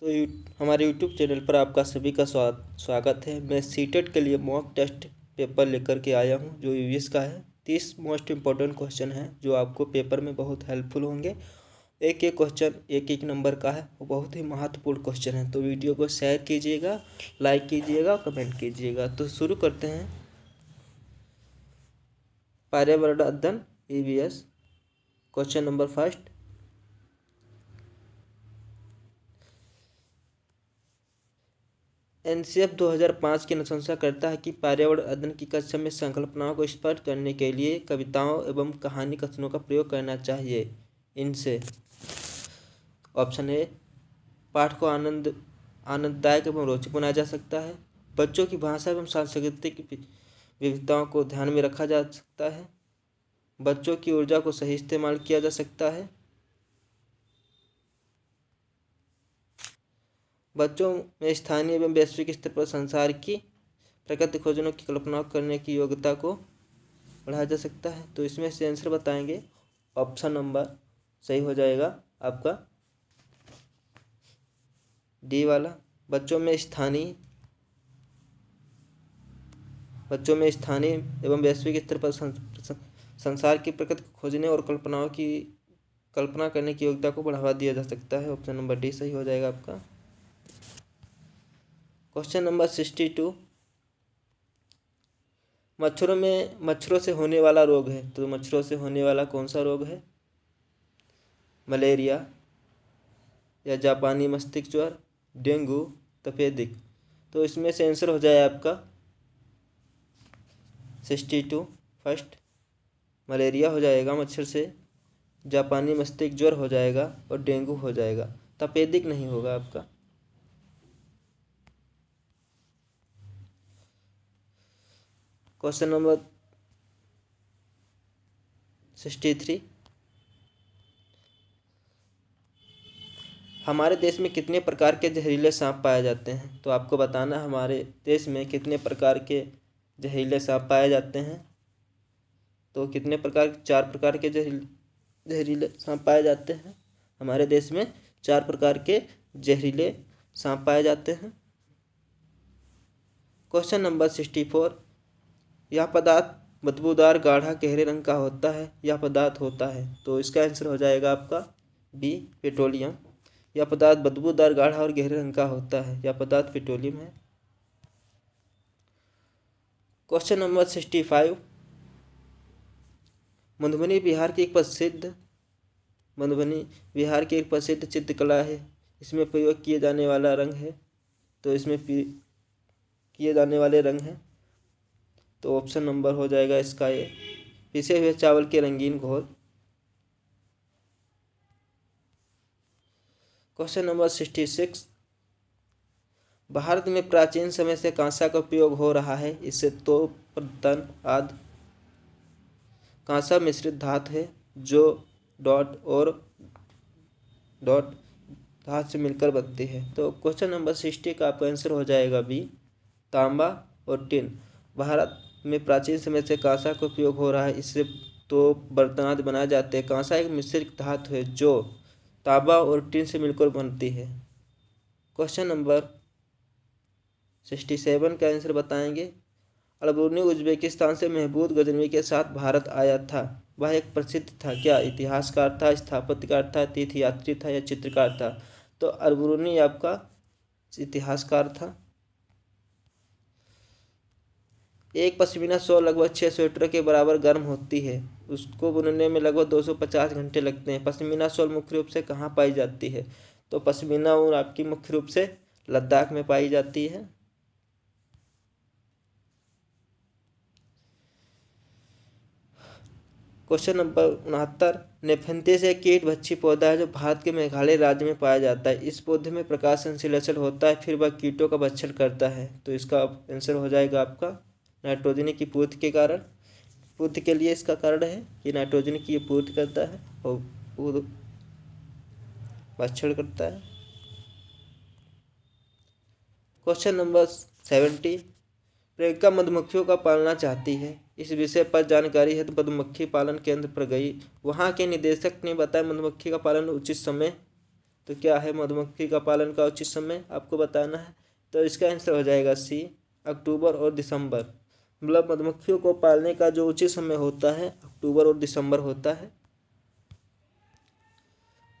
तो यू, हमारे YouTube channel पर आपका सभी का स्वागत है मैं सीटेट e के लिए मॉक टेस्ट पेपर लेकर के आया हूँ जो यू का है तीस मोस्ट इम्पॉर्टेंट क्वेश्चन है जो आपको पेपर में बहुत हेल्पफुल होंगे एक एक क्वेश्चन एक एक नंबर का है वो बहुत ही महत्वपूर्ण क्वेश्चन है तो वीडियो को शेयर कीजिएगा लाइक कीजिएगा कमेंट कीजिएगा तो शुरू करते हैं पर्यावरण अध्ययन ई क्वेश्चन नंबर फर्स्ट एन 2005 की अनुशंसा करता है कि पर्यावरण अध्ययन की कक्षा में संकल्पनाओं को स्पष्ट करने के लिए कविताओं एवं कहानी कथनों का प्रयोग करना चाहिए इनसे ऑप्शन ए पाठ को आनंद आनंददायक एवं रोचक बनाया जा सकता है बच्चों की भाषा एवं सांस्कृतिक विविधताओं को ध्यान में रखा जा सकता है बच्चों की ऊर्जा को सही इस्तेमाल किया जा सकता है बच्चों में स्थानीय एवं वैश्विक स्तर पर संसार की प्रकृति खोजनों की कल्पना करने की योग्यता को बढ़ाया जा सकता है तो इसमें से आंसर बताएंगे ऑप्शन नंबर सही हो जाएगा आपका डी वाला बच्चों में स्थानीय बच्चों में स्थानीय एवं वैश्विक स्तर पर संसार की प्रकृति खोजने और कल्पनाओं की कल्पना करने की योग्यता को बढ़ावा दिया जा सकता है ऑप्शन नंबर डी सही हो जाएगा आपका क्वेश्चन नंबर सिक्सटी टू मच्छरों में मच्छरों से होने वाला रोग है तो मच्छरों से होने वाला कौन सा रोग है मलेरिया या जापानी मस्तिष्क ज्वर डेंगू तपेदिक तो इसमें से आंसर हो जाए आपका सिक्सटी टू फर्स्ट मलेरिया हो जाएगा मच्छर से जापानी मस्तिष्क ज्वर हो जाएगा और डेंगू हो जाएगा तपेदिक नहीं होगा आपका क्वेश्चन नंबर सिक्सटी थ्री हमारे देश में कितने प्रकार के जहरीले सांप पाए जाते हैं तो आपको बताना हमारे देश में कितने प्रकार के जहरीले सांप पाए जाते हैं तो कितने प्रकार चार प्रकार के जहरीले जहरीले सांप पाए जाते हैं हमारे देश में चार प्रकार के जहरीले सांप पाए जाते हैं क्वेश्चन नंबर सिक्सटी फोर यह पदार्थ बदबूदार गाढ़ा गहरे रंग का होता है यह पदार्थ होता है तो इसका आंसर हो जाएगा आपका बी पेट्रोलियम यह पदार्थ बदबूदार गाढ़ा और गहरे रंग का होता है यह पदार्थ पेट्रोलियम है question number sixty five Madhubani Bihar की एक प्रसिद्ध मधुबनी बिहार की एक प्रसिद्ध चित्रकला है इसमें प्रयोग किए जाने वाला रंग है तो इसमें किए जाने वाले रंग हैं तो ऑप्शन नंबर हो जाएगा इसका ये पिसे हुए चावल के रंगीन घोल question number sixty six Bharat में प्राचीन समय से कांसा का उपयोग हो रहा है इससे तो तन आदि कांसा मिश्रित धातु है जो डॉट और डॉट धातु से मिलकर बनती है तो क्वेश्चन नंबर सिक्सटी का आपका आंसर हो जाएगा बी तांबा और टिन भारत में प्राचीन समय से कांसा का उपयोग हो रहा है इससे तो बर्तन आदि बनाए जाते हैं कांसा एक मिश्रित धातु है जो ताबा और टिन से मिलकर बनती है क्वेश्चन नंबर सिक्सटी सेवन का आंसर बताएंगे अलबरूनी उज्बेकिस्तान से महबूद गजनवी के साथ भारत आया था वह एक प्रसिद्ध था क्या इतिहासकार था स्थापत्यकार था तीर्थयात्री था या चित्रकार था तो अलबरूनी आपका इतिहासकार था एक पश्मीना सौ लगभग छः स्वेटर के बराबर गर्म होती है उसको बुनने में लगभग 250 घंटे लगते हैं पश्मीना शॉल मुख्य रूप से कहाँ पाई जाती है तो पश्मीना ऊन आपकी मुख्य रूप से लद्दाख में पाई जाती है क्वेश्चन नंबर उनहत्तर नेफंथिस एक कीट भच्छी पौधा है जो भारत के मेघालय राज्य में पाया जाता है इस पौधे में प्रकाश संश्लेषण होता है फिर वह कीटों का भक्षण करता है तो इसका आंसर हो जाएगा आपका नाइट्रोजन की पूर्ति के कारण पूर्ति के लिए इसका कारण है कि नाइट्रोजन की पूर्ति करता है और भक्षण करता है क्वेश्चन नंबर सेवेंटी प्रियंका मधुमक्खियों का पालना चाहती है इस विषय पर जानकारी है तो मधुमक्खी पालन केंद्र पर गई वहाँ के निदेशक ने बताया मधुमक्खी का पालन उचित समय तो क्या है मधुमक्खी का पालन का उचित समय आपको बताना है तो इसका आंसर हो जाएगा सी अक्टूबर और दिसंबर मतलब मधुमक्खियों को पालने का जो उचित समय होता है अक्टूबर और दिसंबर होता है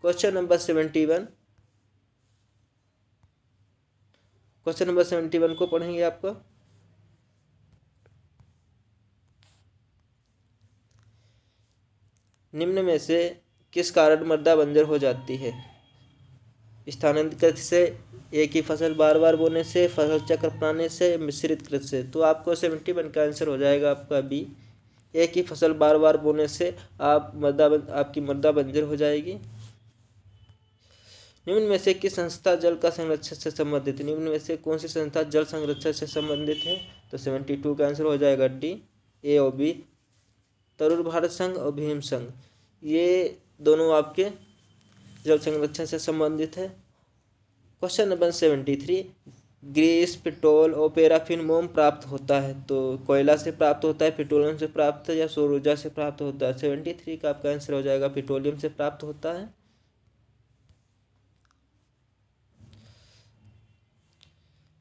question number seventy one question number seventy one को पढ़ेंगे आपका निम्न में से किस कारण मृदा बंजर हो जाती है स्थानांतरित से एक ही फसल बार बार बोने से फसल चक्र अपनाने से मिश्रित कृषि से तो आपको सेवेंटी वन का आंसर हो जाएगा आपका बी एक ही फसल बार बार बोने से आप मृदा आपकी मृदा बंजर हो जाएगी निम्न में से किस संस्था जल का संरक्षण से संबंधित है निम्न में से कौन सी संस्था जल संरक्षण से संबंधित है तो सेवेंटी टू का आंसर हो जाएगा डी ए और बी तरुण भारत संघ और भीम संघ ये दोनों आपके जल संरक्षण से संबंधित है question number seventy three grease petrol और पेराफिन मोम प्राप्त होता है तो कोयला से प्राप्त होता है पेट्रोलियम से प्राप्त है या सौर ऊर्जा से प्राप्त होता है सेवेंटी थ्री का आपका आंसर हो जाएगा पेट्रोलियम से प्राप्त होता है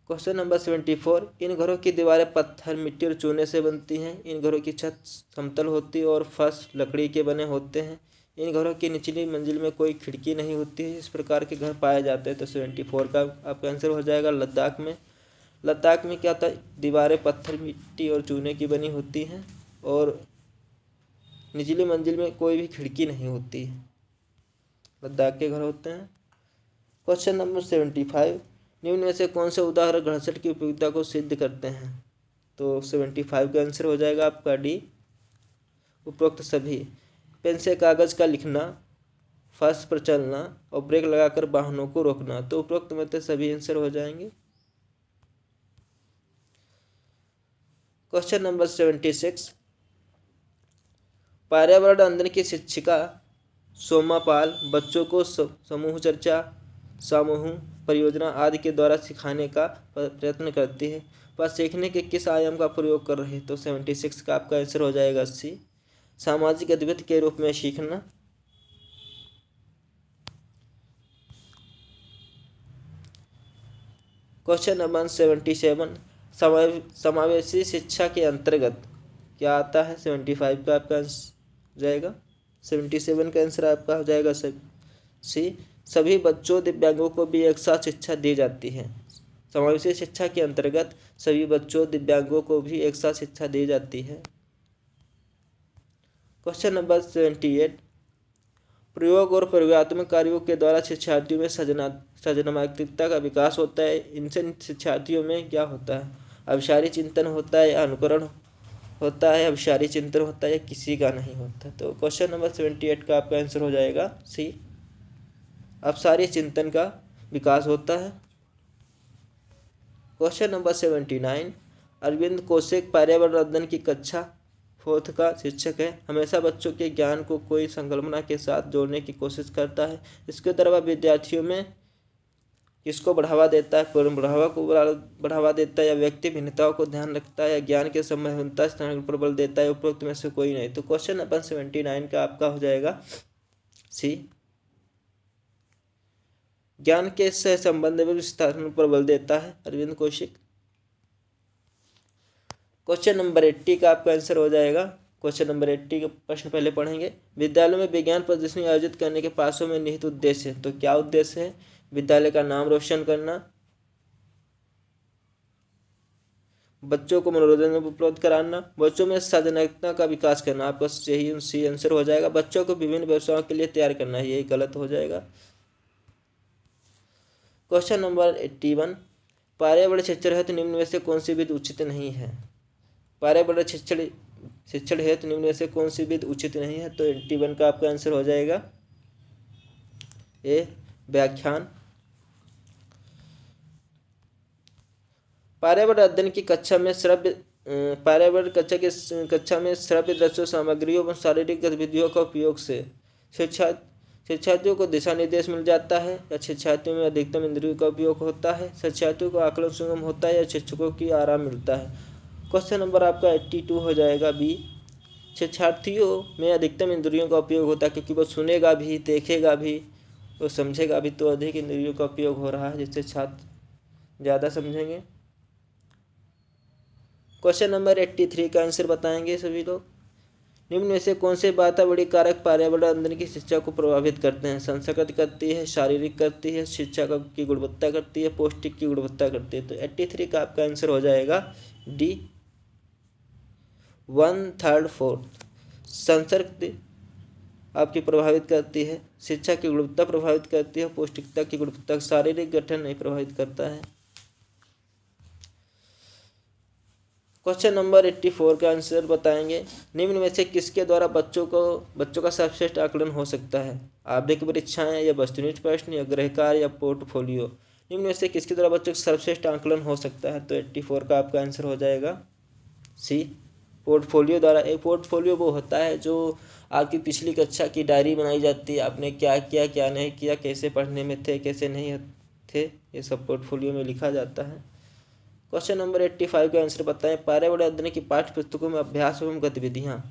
क्वेश्चन नंबर सेवेंटी फोर इन घरों की दीवारें पत्थर मिट्टी और चूने से बनती हैं इन घरों की छत समतल होती है और फर्श लकड़ी के बने होते हैं इन घरों की निचली मंजिल में कोई खिड़की नहीं होती है इस प्रकार के घर पाए जाते हैं तो सेवेंटी फोर का आपका आंसर हो जाएगा लद्दाख में लद्दाख में क्या होता है दीवारें पत्थर मिट्टी और चूने की बनी होती हैं और निचली मंजिल में कोई भी खिड़की नहीं होती है लद्दाख के घर होते हैं क्वेश्चन नंबर सेवेंटी फाइव निम्न में से कौन से उदाहरण घर्षण की उपयोगिता को सिद्ध करते हैं तो सेवेंटी फाइव का आंसर हो जाएगा आपका डी उपरोक्त सभी पेन से कागज़ का लिखना फास्ट पर चलना और ब्रेक लगाकर वाहनों को रोकना तो उपरोक्त में तो सभी आंसर हो जाएंगे क्वेश्चन नंबर सेवेंटी सिक्स पर्यावरण अंदर की शिक्षिका सोमापाल बच्चों को समूह चर्चा समूह परियोजना आदि के द्वारा सिखाने का प्रयत्न करती है वह सीखने के किस आयाम का प्रयोग कर रहे हैं तो सेवेंटी सिक्स का आपका आंसर हो जाएगा अस्सी सामाजिक अद्वित के रूप में सीखना क्वेश्चन नंबर सेवेंटी सेवन समावेशी शिक्षा के अंतर्गत क्या आता है सेवेंटी फाइव का आपका आंसर जाएगा सेवेंटी सेवन का आंसर आपका हो जाएगा सब सी सभी बच्चों दिव्यांगों को भी एक साथ शिक्षा दी जाती है समावेशी शिक्षा के अंतर्गत सभी बच्चों दिव्यांगों को भी एक साथ शिक्षा दी जाती है क्वेश्चन नंबर सेवेंटी एट प्रयोग और प्रयोगत्मक कार्यों के द्वारा शिक्षार्थियों में सजना सृजनात्मकता का विकास होता है इनसे शिक्षार्थियों में क्या होता है अभिशारी चिंतन होता है या अनुकरण होता है अभिशारी चिंतन होता है या किसी का नहीं होता तो क्वेश्चन नंबर सेवेंटी एट का आपका आंसर हो जाएगा सी अपसारी चिंतन का विकास होता है question number seventy nine Arvind Kaushik पर्यावरण अध्ययन की कक्षा फोर्थ का शिक्षक है हमेशा बच्चों के ज्ञान को कोई संकल्पना के साथ जोड़ने की कोशिश करता है इसके अलावा विद्यार्थियों में किसको बढ़ावा देता है पूर्ण बढ़ावा को बढ़ावा देता है या व्यक्ति भिन्नताओं को ध्यान रखता है या ज्ञान के संबंधता स्थान पर बल देता है उपरोक्त में से कोई नहीं तो क्वेश्चन अपन सेवेंटी नाइन का आपका हो जाएगा सी ज्ञान के संबंध में स्थान पर बल देता है Arvind Kaushik question number eighty का आपका आंसर हो जाएगा क्वेश्चन नंबर एट्टी का प्रश्न पहले पढ़ेंगे विद्यालयों में विज्ञान प्रदर्शनी आयोजित करने के पासों में निहित उद्देश्य है तो क्या उद्देश्य है विद्यालय का नाम रोशन करना बच्चों को मनोरंजन उपलब्ध कराना बच्चों में सृजनात्मकता का विकास करना आपका यही सही आंसर हो जाएगा बच्चों को विभिन्न व्यवसायों के लिए तैयार करना यही गलत हो जाएगा क्वेश्चन नंबर एट्टी वन पर्यावरण क्षेत्र है तो निम्न में से कौन सी विधि उचित नहीं है पर्यावरण शिक्षण शिक्षण हेतु निम्न से कौन सी विधि उचित नहीं है तो टी वन का आपका आंसर हो जाएगा ए व्याख्यान पर्यावरण अध्ययन की कक्षा में श्रव्य पर्यावरण कक्षा के कक्षा में श्रव्य दृश्य सामग्रियों एवं शारीरिक गतिविधियों का उपयोग से शिक्षा शिक्षार्थियों को दिशा निर्देश मिल जाता है या शिक्षार्थियों में अधिकतम इंद्रियों का उपयोग होता है शिक्षार्थियों को आकलन सुगम होता है या शिक्षकों की आराम मिलता है क्वेश्चन नंबर आपका एट्टी टू हो जाएगा बी शिक्षार्थियों में अधिकतम इंद्रियों का उपयोग होता है क्योंकि वो सुनेगा भी देखेगा भी वो समझेगा भी तो अधिक इंद्रियों का उपयोग हो रहा है जिससे छात्र ज़्यादा समझेंगे क्वेश्चन नंबर एट्टी थ्री का आंसर बताएंगे सभी लोग निम्न में से कौन से वातावरणीय कारक पर्यावरण अंदर की शिक्षा को प्रभावित करते हैं संस्कृत करती है शारीरिक करती है शिक्षा की गुणवत्ता करती है पौष्टिक की गुणवत्ता करती है तो एट्टी थ्री का आपका आंसर हो जाएगा डी वन थर्ड फोर्थ संसर्ग आपकी प्रभावित करती है शिक्षा की गुणवत्ता प्रभावित करती है पौष्टिकता की गुणवत्ता शारीरिक गठन नहीं प्रभावित करता है क्वेश्चन नंबर एट्टी फोर का आंसर बताएंगे निम्न में से किसके द्वारा बच्चों को बच्चों का सर्वश्रेष्ठ आकलन हो सकता है आर्थिक परीक्षाएं या वस्तुनिष्ठ प्रश्न या गृहकार या पोर्टफोलियो निम्न में से किसके द्वारा बच्चों का सर्वश्रेष्ठ आकलन हो सकता है तो एट्टी फोर का आपका आंसर हो जाएगा सी पोर्टफोलियो द्वारा एक पोर्टफोलियो वो होता है जो आपकी पिछली कक्षा की डायरी बनाई जाती है आपने क्या किया क्या नहीं किया कैसे पढ़ने में थे कैसे नहीं थे ये सब पोर्टफोलियो में लिखा जाता है क्वेश्चन नंबर एट्टी फाइव का आंसर बताएं पार्यावरण अध्ययन की पाठ्य पुस्तकों में अभ्यास एवं गतिविधियाँ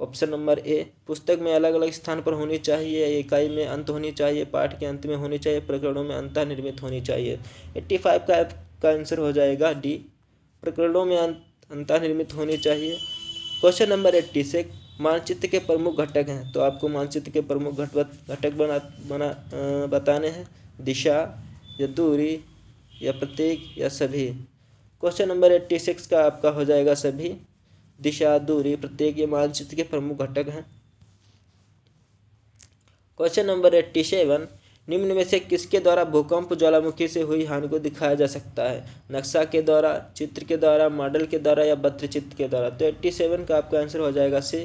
ऑप्शन नंबर ए पुस्तक में अलग अलग स्थान पर होनी चाहिए इकाई में अंत होनी चाहिए पाठ के अंत में होनी चाहिए प्रकरणों में अंतः निर्मित होनी चाहिए एट्टी फाइव का का आंसर हो जाएगा डी प्रकरणों में अंत अंतर निर्मित होनी चाहिए क्वेश्चन नंबर एट्टी से मानचित्र के प्रमुख घटक हैं तो आपको मानचित्र के प्रमुख घटक घटक बना बना बताने हैं दिशा या दूरी या प्रतीक या सभी क्वेश्चन नंबर एट्टी सिक्स का आपका हो जाएगा सभी दिशा दूरी प्रत्येक ये मानचित्र के प्रमुख घटक हैं क्वेश्चन नंबर एट्टी सेवन निम्न में से किसके द्वारा भूकंप ज्वालामुखी से हुई हानि को दिखाया जा सकता है नक्शा के द्वारा चित्र के द्वारा मॉडल के द्वारा या वृत्तचित्र के द्वारा तो एट्टी सेवन का आपका आंसर हो जाएगा सी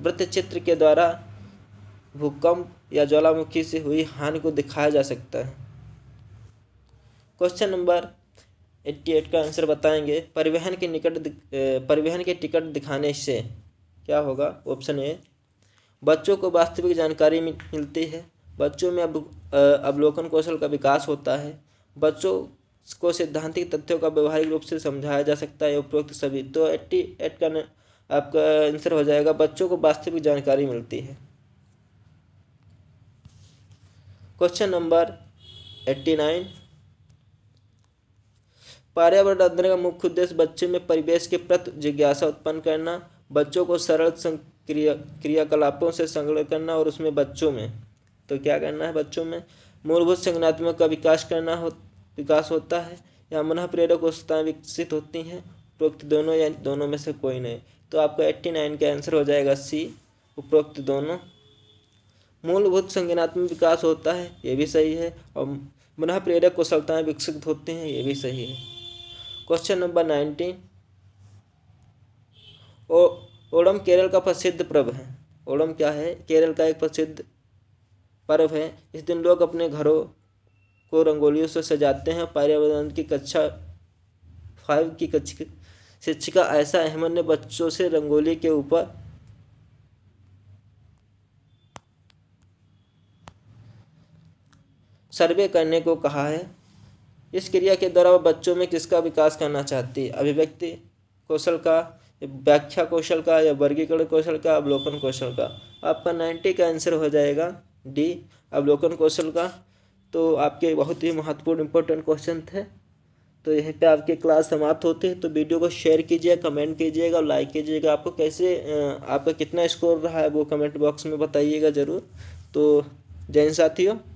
वृत्तचित्र के द्वारा भूकंप या ज्वालामुखी से हुई हानि को दिखाया जा सकता है क्वेश्चन नंबर एट्टी एट का आंसर बताएंगे परिवहन के निकट परिवहन के टिकट दिखाने से क्या होगा ऑप्शन ए बच्चों को वास्तविक जानकारी मिलती है बच्चों में अब अवलोकन कौशल का विकास होता है बच्चों को सिद्धांतिक तथ्यों का व्यवहारिक रूप से समझाया जा सकता है उपरोक्त सभी तो एट्टी एट का आपका आंसर हो जाएगा बच्चों को वास्तविक जानकारी मिलती है क्वेश्चन नंबर एट्टी नाइन पर्यावरण अध्ययन का मुख्य उद्देश्य बच्चे में परिवेश के प्रति जिज्ञासा उत्पन्न करना बच्चों को सरल क्रिया क्रियाकलापों से संलग्न करना और उसमें बच्चों में तो क्या करना है बच्चों में मूलभूत संगनात्मक का विकास करना हो विकास होता है या मन प्रेरक कोशिकाएँ विकसित होती हैं उपरोक्त दोनों या दोनों में से कोई नहीं तो आपका एट्टी नाइन का आंसर हो जाएगा सी उपरोक्त दोनों मूलभूत संगनात्मक विकास होता है ये भी सही है और मन प्रेरक कुशलताएँ विकसित होती हैं ये भी सही है क्वेश्चन नंबर नाइनटीन ओ ओडम केरल का प्रसिद्ध पर्व है ओडम क्या है केरल का एक प्रसिद्ध पर्व है इस दिन लोग अपने घरों को रंगोलियों से सजाते हैं पर्यावरण की कक्षा फाइव की कक्षा शिक्षिका ऐसा अहमद ने बच्चों से रंगोली के ऊपर सर्वे करने को कहा है इस क्रिया के द्वारा वह बच्चों में किसका विकास करना चाहती है अभिव्यक्ति कौशल का व्याख्या कौशल का या वर्गीकरण कौशल का अवलोकन कौशल का आपका नाइन्टी का आंसर हो जाएगा डी अवलोकन क्वेश्चन का तो आपके बहुत ही महत्वपूर्ण इंपॉर्टेंट क्वेश्चन थे तो यहीं पे आपकी क्लास समाप्त होती है तो वीडियो को शेयर कीजिए कमेंट कीजिएगा लाइक कीजिएगा आपको कैसे आपका कितना स्कोर रहा है वो कमेंट बॉक्स में बताइएगा ज़रूर तो जैन साथियों